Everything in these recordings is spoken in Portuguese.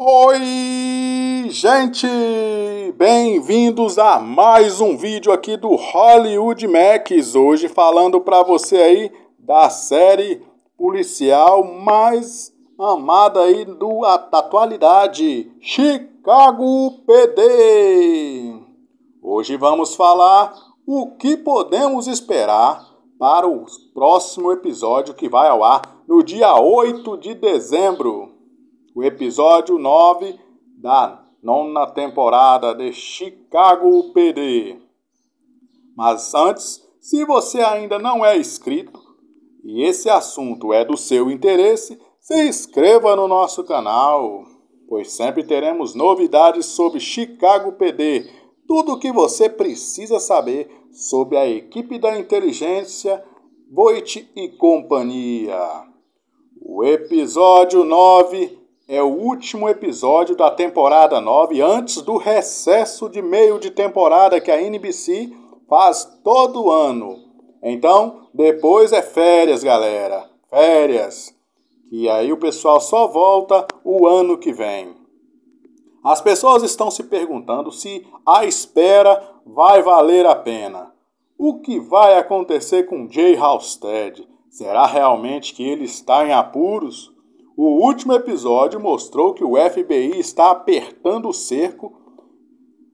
Oi, gente! Bem-vindos a mais um vídeo aqui do Hollywood Max. Hoje falando para você aí da série policial mais amada aí do, a, da atualidade, Chicago PD. Hoje vamos falar o que podemos esperar para o próximo episódio que vai ao ar no dia 8 de dezembro o episódio 9 da nona temporada de Chicago PD. Mas antes, se você ainda não é inscrito e esse assunto é do seu interesse, se inscreva no nosso canal, pois sempre teremos novidades sobre Chicago PD, tudo o que você precisa saber sobre a equipe da inteligência Voit e companhia. O episódio 9 é o último episódio da temporada 9, antes do recesso de meio de temporada que a NBC faz todo ano. Então, depois é férias, galera. Férias. E aí o pessoal só volta o ano que vem. As pessoas estão se perguntando se a espera vai valer a pena. O que vai acontecer com Jay Halstead? Será realmente que ele está em apuros? O último episódio mostrou que o FBI está apertando o cerco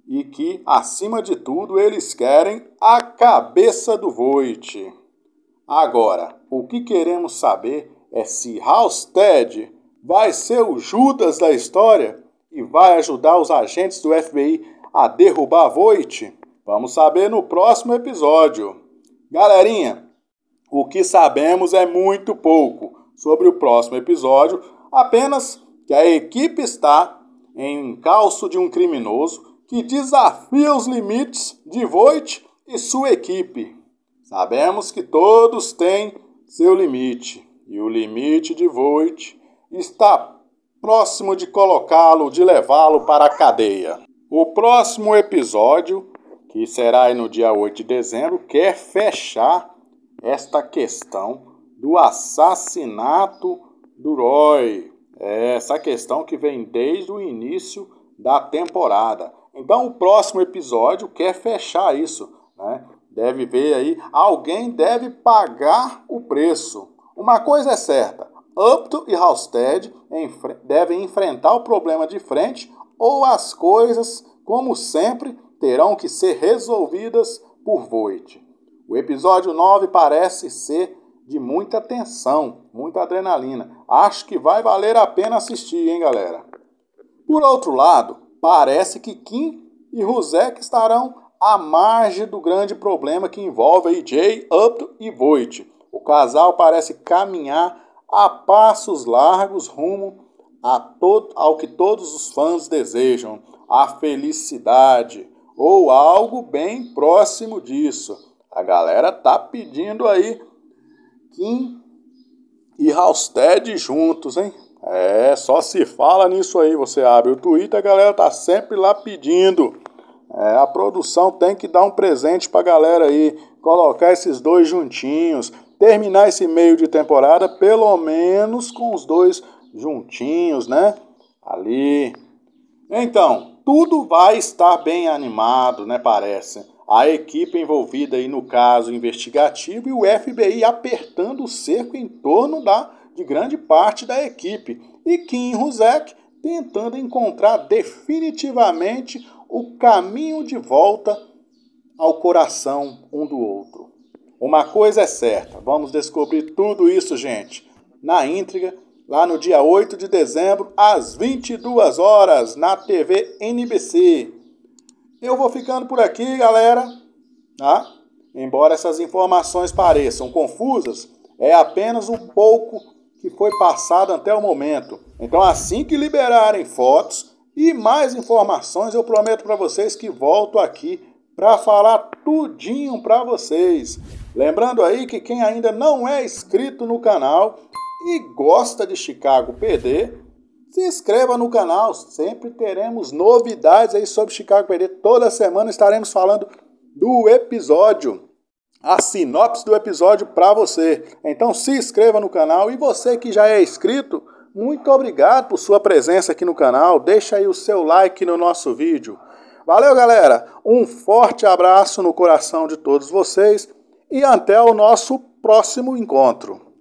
e que, acima de tudo, eles querem a cabeça do Voight. Agora, o que queremos saber é se Halstead vai ser o Judas da história e vai ajudar os agentes do FBI a derrubar Voight. Vamos saber no próximo episódio. Galerinha, o que sabemos é muito pouco sobre o próximo episódio, apenas que a equipe está em encalço de um criminoso que desafia os limites de Voight e sua equipe. Sabemos que todos têm seu limite, e o limite de Voight está próximo de colocá-lo, de levá-lo para a cadeia. O próximo episódio, que será no dia 8 de dezembro, quer fechar esta questão do assassinato do Roy. É essa questão que vem desde o início da temporada. Então, o próximo episódio quer fechar isso, né? Deve ver aí, alguém deve pagar o preço. Uma coisa é certa: Upton e Halstead devem enfrentar o problema de frente ou as coisas, como sempre, terão que ser resolvidas por Void. O episódio 9 parece ser de muita tensão, muita adrenalina. Acho que vai valer a pena assistir, hein, galera? Por outro lado, parece que Kim e Rusek estarão à margem do grande problema que envolve Jay, Upton e Voight. O casal parece caminhar a passos largos rumo a todo, ao que todos os fãs desejam, a felicidade, ou algo bem próximo disso. A galera tá pedindo aí Kim e Halstead juntos, hein? É, só se fala nisso aí. Você abre o Twitter, a galera tá sempre lá pedindo. É, a produção tem que dar um presente pra galera aí. Colocar esses dois juntinhos. Terminar esse meio de temporada, pelo menos com os dois juntinhos, né? Ali. Então, tudo vai estar bem animado, né? Parece a equipe envolvida aí no caso investigativo e o FBI apertando o cerco em torno da, de grande parte da equipe. E Kim Rusek tentando encontrar definitivamente o caminho de volta ao coração um do outro. Uma coisa é certa, vamos descobrir tudo isso, gente, na íntegra, lá no dia 8 de dezembro, às 22 horas, na TV NBC. Eu vou ficando por aqui, galera. Tá? Embora essas informações pareçam confusas, é apenas um pouco que foi passado até o momento. Então, assim que liberarem fotos e mais informações, eu prometo para vocês que volto aqui para falar tudinho para vocês. Lembrando aí que quem ainda não é inscrito no canal e gosta de Chicago PD, se inscreva no canal, sempre teremos novidades aí sobre Chicago PD. Toda semana estaremos falando do episódio, a sinopse do episódio para você. Então se inscreva no canal e você que já é inscrito, muito obrigado por sua presença aqui no canal. Deixa aí o seu like no nosso vídeo. Valeu, galera. Um forte abraço no coração de todos vocês e até o nosso próximo encontro.